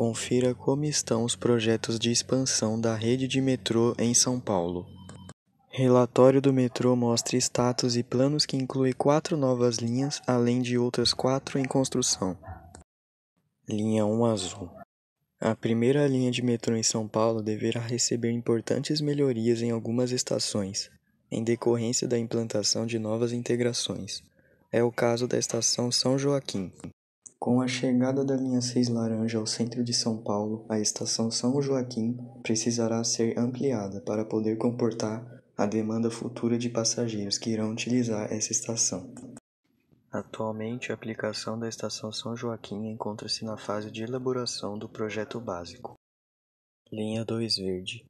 Confira como estão os projetos de expansão da rede de metrô em São Paulo. Relatório do metrô mostra status e planos que inclui quatro novas linhas, além de outras quatro em construção. Linha 1 Azul A primeira linha de metrô em São Paulo deverá receber importantes melhorias em algumas estações, em decorrência da implantação de novas integrações. É o caso da estação São Joaquim. Com a chegada da linha 6 laranja ao centro de São Paulo, a estação São Joaquim precisará ser ampliada para poder comportar a demanda futura de passageiros que irão utilizar essa estação. Atualmente, a aplicação da estação São Joaquim encontra-se na fase de elaboração do projeto básico. Linha 2 Verde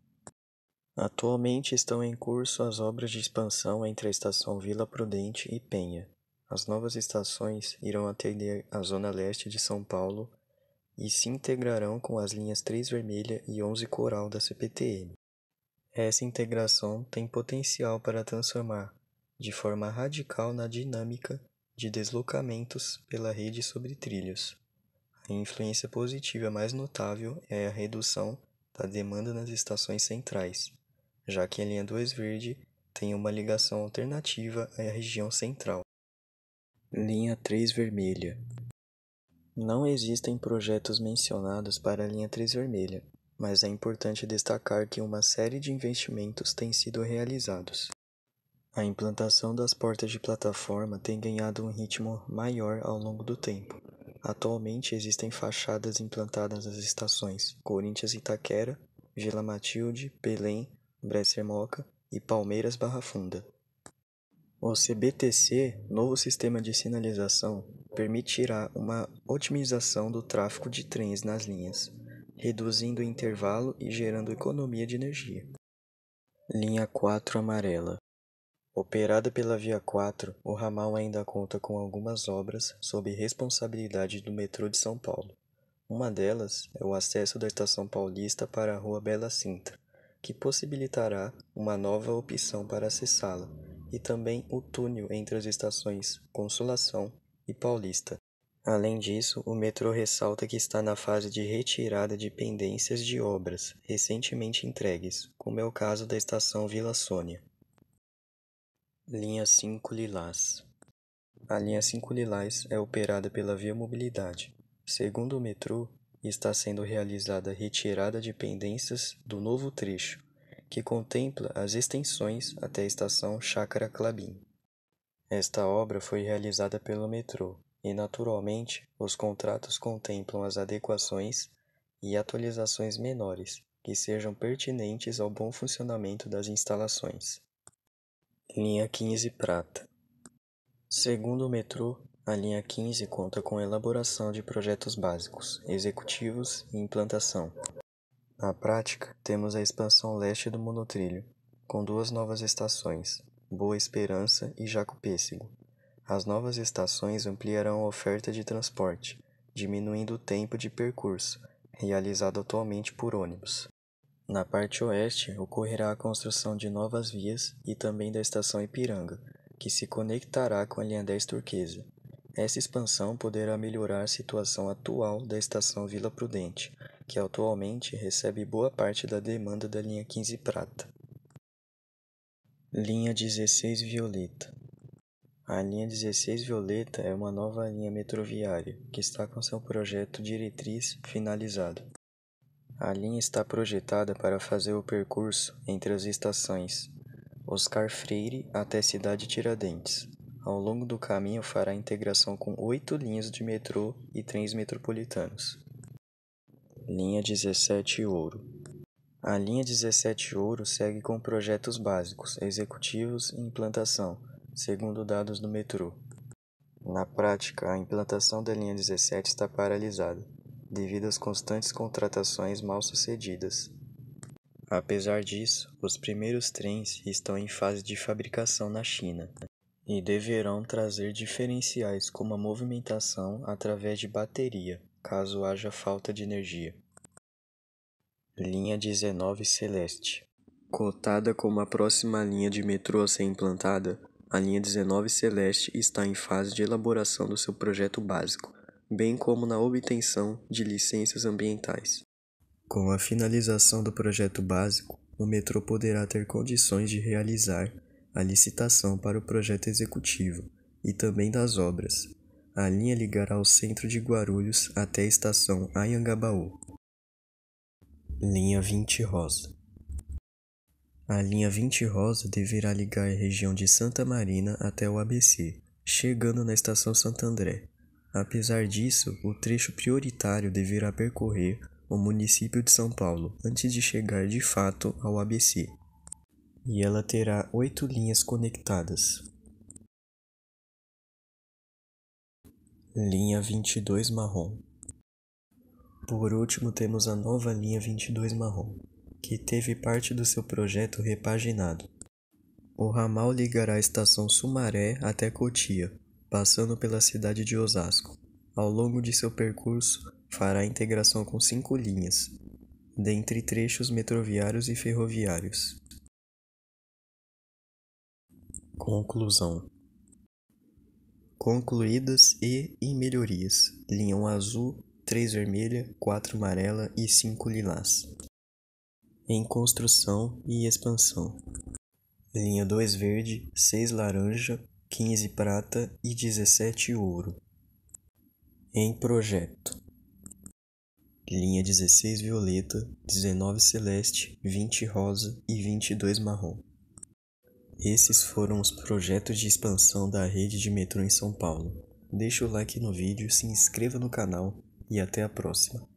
Atualmente estão em curso as obras de expansão entre a estação Vila Prudente e Penha, as novas estações irão atender a zona leste de São Paulo e se integrarão com as linhas 3 Vermelha e 11 Coral da CPTM. Essa integração tem potencial para transformar de forma radical na dinâmica de deslocamentos pela rede sobre trilhos. A influência positiva mais notável é a redução da demanda nas estações centrais, já que a linha 2 Verde tem uma ligação alternativa à região central. Linha três vermelha Não existem projetos mencionados para a linha três vermelha, mas é importante destacar que uma série de investimentos têm sido realizados. A implantação das portas de plataforma tem ganhado um ritmo maior ao longo do tempo. Atualmente existem fachadas implantadas nas estações Corinthians Itaquera, Vila Matilde, Belém, Bresser Moca e Palmeiras Barra Funda. O CBTC, novo sistema de sinalização, permitirá uma otimização do tráfego de trens nas linhas, reduzindo o intervalo e gerando economia de energia. Linha 4 Amarela Operada pela Via 4, o ramal ainda conta com algumas obras sob responsabilidade do metrô de São Paulo. Uma delas é o acesso da Estação Paulista para a Rua Bela Cinta, que possibilitará uma nova opção para acessá-la e também o túnel entre as estações Consolação e Paulista. Além disso, o metrô ressalta que está na fase de retirada de pendências de obras recentemente entregues, como é o caso da estação Vila Sônia. Linha 5 Lilás A linha 5 Lilás é operada pela Via Mobilidade. Segundo o metrô, está sendo realizada a retirada de pendências do novo trecho, que contempla as extensões até a estação Chácara Clabim. Esta obra foi realizada pelo metrô e, naturalmente, os contratos contemplam as adequações e atualizações menores que sejam pertinentes ao bom funcionamento das instalações. Linha 15 Prata Segundo o metrô, a linha 15 conta com elaboração de projetos básicos, executivos e implantação, na prática, temos a expansão leste do monotrilho, com duas novas estações, Boa Esperança e Jaco Pêssego. As novas estações ampliarão a oferta de transporte, diminuindo o tempo de percurso, realizado atualmente por ônibus. Na parte oeste, ocorrerá a construção de novas vias e também da estação Ipiranga, que se conectará com a linha 10 turquesa. Essa expansão poderá melhorar a situação atual da estação Vila Prudente, que atualmente recebe boa parte da demanda da linha 15 prata. Linha 16 violeta. A linha 16 violeta é uma nova linha metroviária que está com seu projeto diretriz finalizado. A linha está projetada para fazer o percurso entre as estações Oscar Freire até Cidade Tiradentes. Ao longo do caminho fará integração com oito linhas de metrô e trens metropolitanos. Linha 17 Ouro. A linha 17 Ouro segue com projetos básicos, executivos e implantação, segundo dados do metrô. Na prática, a implantação da linha 17 está paralisada, devido às constantes contratações mal sucedidas. Apesar disso, os primeiros trens estão em fase de fabricação na China e deverão trazer diferenciais como a movimentação através de bateria caso haja falta de energia. Linha 19 Celeste Cotada como a próxima linha de metrô a ser implantada, a linha 19 Celeste está em fase de elaboração do seu projeto básico, bem como na obtenção de licenças ambientais. Com a finalização do projeto básico, o metrô poderá ter condições de realizar a licitação para o projeto executivo e também das obras, a linha ligará o centro de Guarulhos até a estação Ayangabaú. Linha 20 Rosa A linha 20 Rosa deverá ligar a região de Santa Marina até o ABC, chegando na estação Santo André. Apesar disso, o trecho prioritário deverá percorrer o município de São Paulo antes de chegar de fato ao ABC. E ela terá oito linhas conectadas, linha 22 marrom. Por último, temos a nova linha 22 marrom, que teve parte do seu projeto repaginado. O ramal ligará a estação Sumaré até Cotia, passando pela cidade de Osasco. Ao longo de seu percurso, fará integração com cinco linhas, dentre trechos metroviários e ferroviários. Conclusão concluídas e em melhorias. Linha 1 azul, 3 vermelha, 4 amarela e 5 lilás. Em construção e expansão. Linha 2 verde, 6 laranja, 15 prata e 17 ouro. Em projeto. Linha 16 violeta, 19 celeste, 20 rosa e 22 marrom. Esses foram os projetos de expansão da rede de metrô em São Paulo. Deixe o like no vídeo, se inscreva no canal e até a próxima.